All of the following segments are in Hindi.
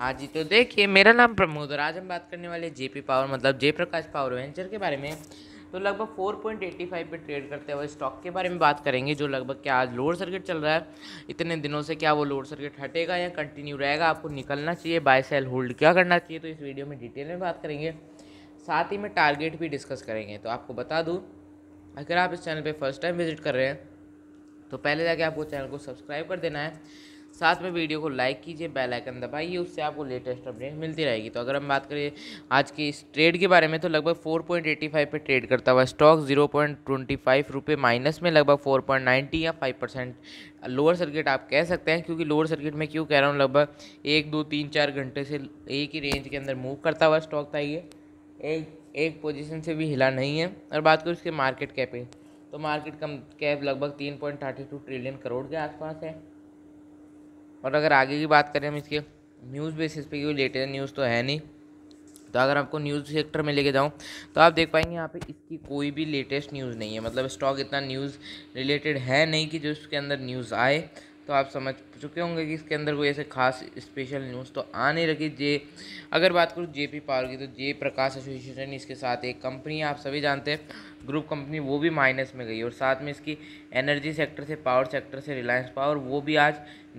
हाँ जी तो देखिए मेरा नाम प्रमोद और आज हम बात करने वाले जेपी पावर मतलब जय प्रकाश पावर वेंचर के बारे में तो लगभग 4.85 पे ट्रेड करते हुए स्टॉक के बारे में बात करेंगे जो लगभग क्या आज लोड सर्किट चल रहा है इतने दिनों से क्या वो लोड सर्किट हटेगा या कंटिन्यू रहेगा आपको निकलना चाहिए बाय सेल होल्ड क्या करना चाहिए तो इस वीडियो में डिटेल में बात करेंगे साथ ही में टारगेट भी डिस्कस करेंगे तो आपको बता दूँ अगर आप इस चैनल पर फर्स्ट टाइम विजिट कर रहे हैं तो पहले जाके आपको चैनल को सब्सक्राइब कर देना है साथ में वीडियो को लाइक कीजिए बेल आइकन दबाइए उससे आपको लेटेस्ट अपडेट मिलती रहेगी तो अगर हम बात करें आज के इस ट्रेड के बारे में तो लगभग 4.85 पे ट्रेड करता हुआ स्टॉक 0.25 रुपये माइनस में लगभग 4.90 या 5 परसेंट लोअर सर्किट आप कह सकते हैं क्योंकि लोअर सर्किट में क्यों कह रहा हूँ लगभग एक दो तीन चार घंटे से एक ही रेंज के अंदर मूव करता हुआ स्टॉक था ये एक एक पोजिशन से भी हिला नहीं है और बात करें इसके मार्केट कैप तो मार्केट कम कैप लगभग तीन point thirty two trillion crore के आसपास है और अगर आगे की बात करें हम इसके न्यूज़ बेसिस पे क्योंकि लेटेस्ट न्यूज़ तो है नहीं तो अगर आपको न्यूज़ सेक्टर में लेके जाऊँ तो आप देख पाएंगे यहाँ पे इसकी कोई भी लेटेस्ट न्यूज़ नहीं है मतलब स्टॉक इतना न्यूज़ रिलेटेड है नहीं कि जो इसके अंदर न्यूज़ आए तो आप समझ चुके होंगे कि इसके अंदर कोई ऐसे खास स्पेशल न्यूज़ तो आ नहीं रखी जे अगर बात करूँ जे पी पावर की तो जे प्रकाश एसोसिएशन इसके साथ एक कंपनी है आप सभी जानते हैं ग्रुप कंपनी वो भी माइनस में गई और साथ में इसकी एनर्जी सेक्टर से पावर सेक्टर से रिलायंस पावर वो भी आज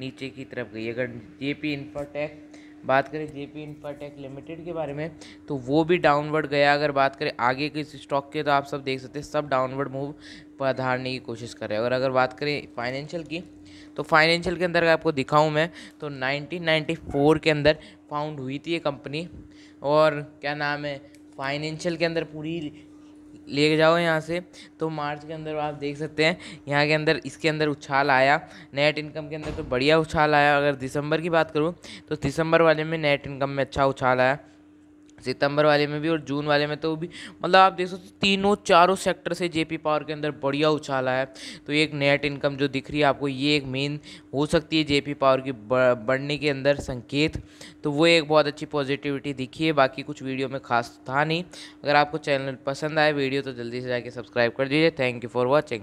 नीचे की तरफ गई अगर जे पी इंफ्राटेक बात करें जे पी इंफ्राटेक लिमिटेड के बारे में तो वो भी डाउनवर्ड गया अगर बात करें आगे के स्टॉक के तो आप सब देख सकते हैं सब डाउनवर्ड मूव पधारने की कोशिश कर रहे हैं और अगर बात करें फाइनेंशियल की तो फाइनेंशियल के अंदर आपको दिखाऊं मैं तो 1994 के अंदर फाउंड हुई थी ये कंपनी और क्या नाम है फाइनेंशियल के अंदर पूरी ले जाओ यहाँ से तो मार्च के अंदर आप देख सकते हैं यहाँ के अंदर इसके अंदर उछाल आया नेट इनकम के अंदर तो बढ़िया उछाल आया अगर दिसंबर की बात करूँ तो दिसंबर वाले में नेट इनकम में अच्छा उछाल आया सितंबर वाले में भी और जून वाले में तो भी मतलब आप देख सकते तीनों चारों सेक्टर से जेपी पावर के अंदर बढ़िया उछाला है तो एक नेट इनकम जो दिख रही है आपको ये एक मेन हो सकती है जेपी पावर की बढ़ने के अंदर संकेत तो वो एक बहुत अच्छी पॉजिटिविटी दिखी है बाकी कुछ वीडियो में खास था नहीं अगर आपको चैनल पसंद आए वीडियो तो जल्दी से जाके सब्सक्राइब कर दीजिए थैंक यू फॉर वॉचिंग